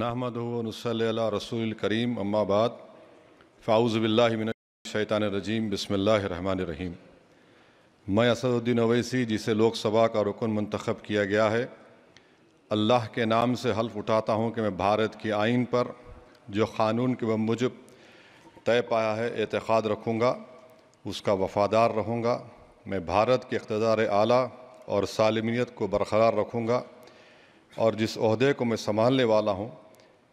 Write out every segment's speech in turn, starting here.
نحمدن صلی اللہ رسول الکریم اما بعد فاؤز بلّہ من شیطان الرجیم بسم اللہ الرحمن الرحیم میں اسد الدین اویسی جسے لوک سبھا کا رکن منتخب کیا گیا ہے اللہ کے نام سے حلف اٹھاتا ہوں کہ میں بھارت کی آئین پر جو قانون کے وہ طے پایا ہے اعتقاد رکھوں گا اس کا وفادار رہوں گا میں بھارت کے اقتدار اعلیٰ اور سالمیت کو برقرار رکھوں گا اور جس عہدے کو میں سنبھالنے والا ہوں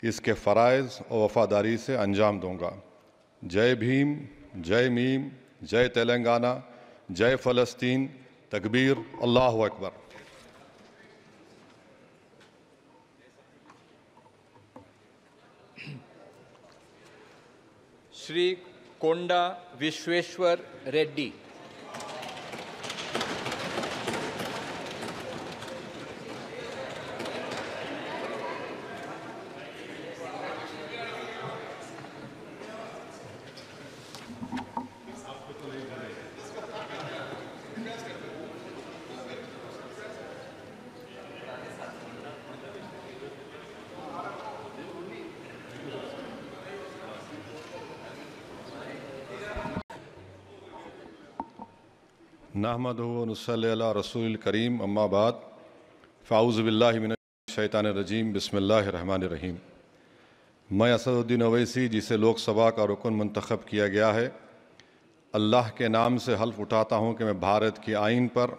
اس کے فرائض و وفاداری سے انجام دوں گا جے بھیم جے میم جے تلنگانہ جائے فلسطین تکبیر اللہ اکبر شری کونڈا وشویشور ریڈی و صلی اللہ رسول الکریم اما بعد فاؤز بلّہ من شیطان الرجیم بسم اللہ الرحمن الرحیم میں اسد الدین اویسی جسے لوک سبھا کا رکن منتخب کیا گیا ہے اللہ کے نام سے حلف اٹھاتا ہوں کہ میں بھارت کی آئین پر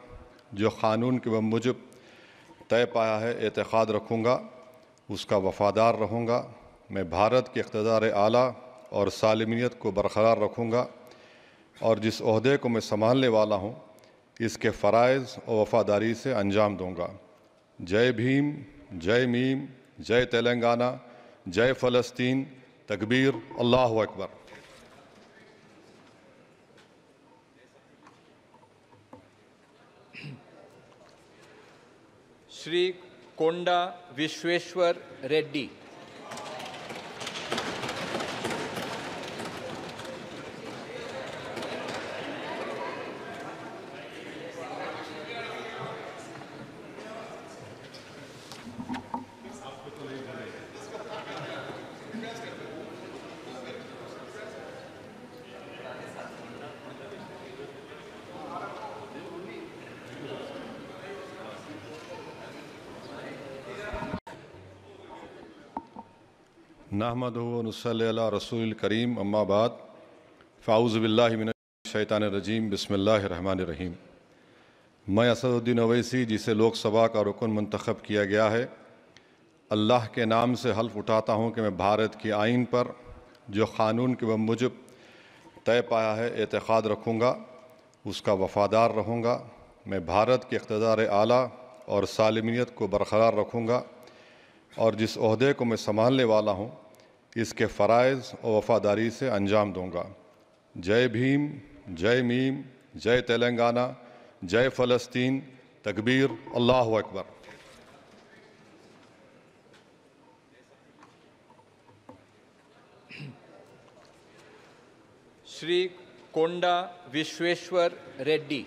جو قانون کے مجب طے پایا ہے اعتقاد رکھوں گا اس کا وفادار رہوں گا میں بھارت کے اقتدار اعلیٰ اور سالمیت کو برقرار رکھوں گا اور جس عہدے کو میں سنبھالنے والا ہوں اس کے فرائض اور وفاداری سے انجام دوں گا جے بھیم جے میم جے تلنگانہ جائے فلسطین تکبیر اللہ اکبر شری کونڈا وشویشور ریڈی نحمد اللہ رسول الکریم اما بعد فاؤز بلّہ من شیطان الرجیم بسم اللہ الرحمن الرحیم میں اسد الدین اویسی جسے لوک سبھا کا رکن منتخب کیا گیا ہے اللہ کے نام سے حلف اٹھاتا ہوں کہ میں بھارت کی آئین پر جو قانون کے وہ مجب طے پایا ہے اعتقاد رکھوں گا اس کا وفادار رہوں گا میں بھارت کے اقتدار اعلیٰ اور سالمیت کو برقرار رکھوں گا اور جس عہدے کو میں سنبھالنے والا ہوں اس کے فرائض و وفاداری سے انجام دوں گا جے بھیم جے میم جے تلنگانہ جائے فلسطین تکبیر اللہ اکبر شری کونڈا وشویشور ریڈی